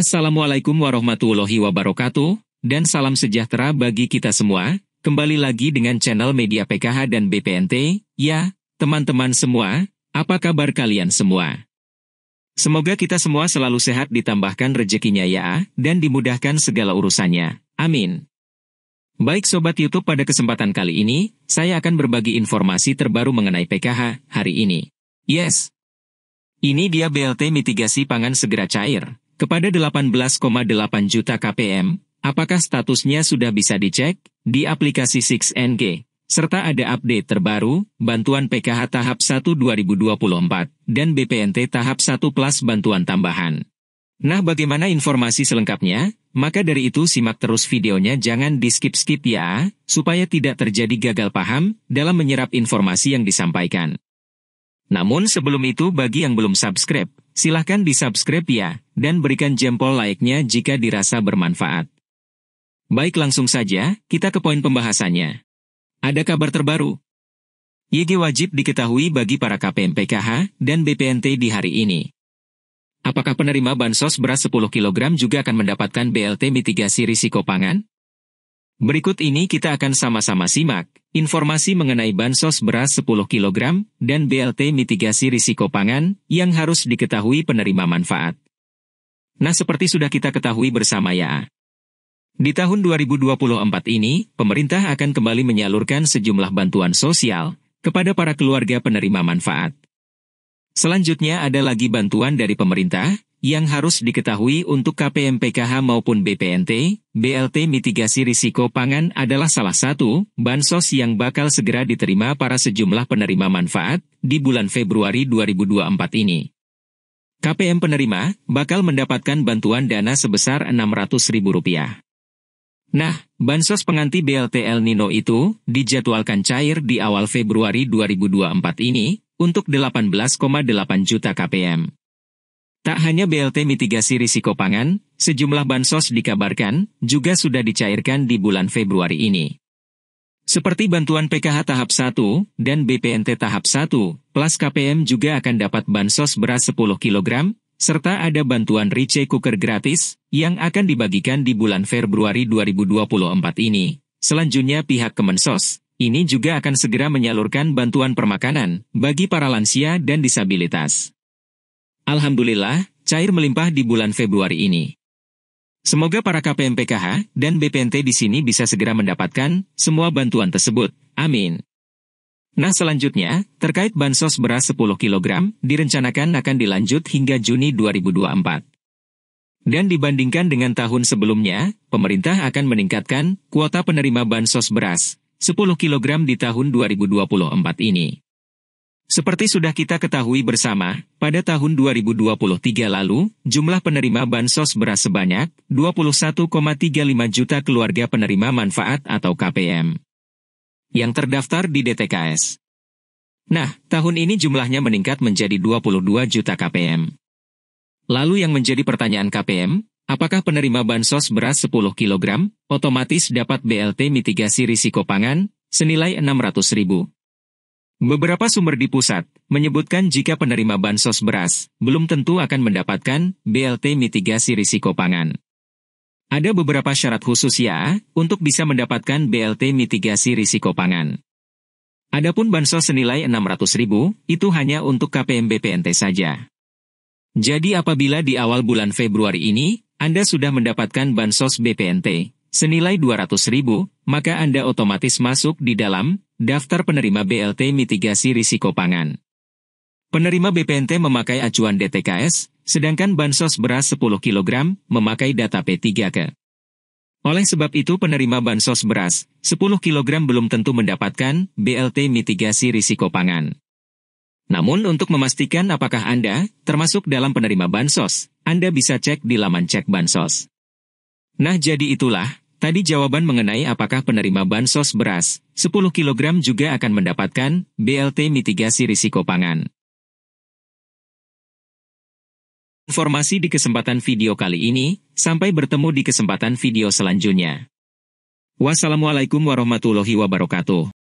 Assalamualaikum warahmatullahi wabarakatuh, dan salam sejahtera bagi kita semua. Kembali lagi dengan channel media PKH dan BPNT, ya, teman-teman semua, apa kabar kalian semua? Semoga kita semua selalu sehat ditambahkan rezekinya ya, dan dimudahkan segala urusannya. Amin. Baik Sobat Youtube pada kesempatan kali ini, saya akan berbagi informasi terbaru mengenai PKH hari ini. Yes, ini dia BLT mitigasi pangan segera cair, kepada 18,8 juta KPM, apakah statusnya sudah bisa dicek di aplikasi 6NG, serta ada update terbaru, bantuan PKH tahap 1 2024, dan BPNT tahap 1 plus bantuan tambahan. Nah bagaimana informasi selengkapnya? Maka dari itu simak terus videonya jangan di skip-skip ya, supaya tidak terjadi gagal paham dalam menyerap informasi yang disampaikan. Namun sebelum itu bagi yang belum subscribe, Silahkan di-subscribe ya, dan berikan jempol like-nya jika dirasa bermanfaat. Baik langsung saja, kita ke poin pembahasannya. Ada kabar terbaru. YG wajib diketahui bagi para KPM PKH dan BPNT di hari ini. Apakah penerima bansos beras 10 kg juga akan mendapatkan BLT mitigasi risiko pangan? Berikut ini kita akan sama-sama simak informasi mengenai bansos beras 10 kg dan BLT mitigasi risiko pangan yang harus diketahui penerima manfaat. Nah, seperti sudah kita ketahui bersama ya. Di tahun 2024 ini, pemerintah akan kembali menyalurkan sejumlah bantuan sosial kepada para keluarga penerima manfaat. Selanjutnya ada lagi bantuan dari pemerintah yang harus diketahui untuk KPM PKH maupun BPNT, BLT mitigasi risiko pangan adalah salah satu bansos yang bakal segera diterima para sejumlah penerima manfaat di bulan Februari 2024 ini. KPM penerima bakal mendapatkan bantuan dana sebesar Rp600.000. Nah, bansos pengganti BLT El Nino itu dijadwalkan cair di awal Februari 2024 ini untuk 18,8 juta KPM. Tak hanya BLT mitigasi risiko pangan, sejumlah bansos dikabarkan juga sudah dicairkan di bulan Februari ini. Seperti bantuan PKH tahap 1 dan BPNT tahap 1, plus KPM juga akan dapat bansos beras 10 kg, serta ada bantuan Rice Cooker gratis yang akan dibagikan di bulan Februari 2024 ini. Selanjutnya pihak Kemensos, ini juga akan segera menyalurkan bantuan permakanan bagi para lansia dan disabilitas. Alhamdulillah, cair melimpah di bulan Februari ini. Semoga para KPM PKH dan BPNT di sini bisa segera mendapatkan semua bantuan tersebut. Amin. Nah selanjutnya, terkait bansos beras 10 kg, direncanakan akan dilanjut hingga Juni 2024. Dan dibandingkan dengan tahun sebelumnya, pemerintah akan meningkatkan kuota penerima bansos beras 10 kg di tahun 2024 ini. Seperti sudah kita ketahui bersama, pada tahun 2023 lalu, jumlah penerima bansos beras sebanyak 21,35 juta keluarga penerima manfaat atau KPM yang terdaftar di DTKS. Nah, tahun ini jumlahnya meningkat menjadi 22 juta KPM. Lalu yang menjadi pertanyaan KPM, apakah penerima bansos beras 10 kg otomatis dapat BLT mitigasi risiko pangan senilai 600 ribu? Beberapa sumber di pusat menyebutkan jika penerima bansos beras belum tentu akan mendapatkan BLT mitigasi risiko pangan. Ada beberapa syarat khusus ya untuk bisa mendapatkan BLT mitigasi risiko pangan. Adapun bansos senilai 600.000 itu hanya untuk KPM BPNT saja. Jadi apabila di awal bulan Februari ini Anda sudah mendapatkan bansos BPNT senilai 200.000, maka Anda otomatis masuk di dalam Daftar penerima BLT mitigasi risiko pangan. Penerima BPNT memakai acuan DTKS, sedangkan bansos beras 10 kg memakai data P3K. Oleh sebab itu penerima bansos beras 10 kg belum tentu mendapatkan BLT mitigasi risiko pangan. Namun untuk memastikan apakah Anda termasuk dalam penerima bansos, Anda bisa cek di laman cek bansos. Nah jadi itulah Tadi jawaban mengenai apakah penerima bansos beras, 10 kg juga akan mendapatkan BLT mitigasi risiko pangan. Informasi di kesempatan video kali ini, sampai bertemu di kesempatan video selanjutnya. Wassalamualaikum warahmatullahi wabarakatuh.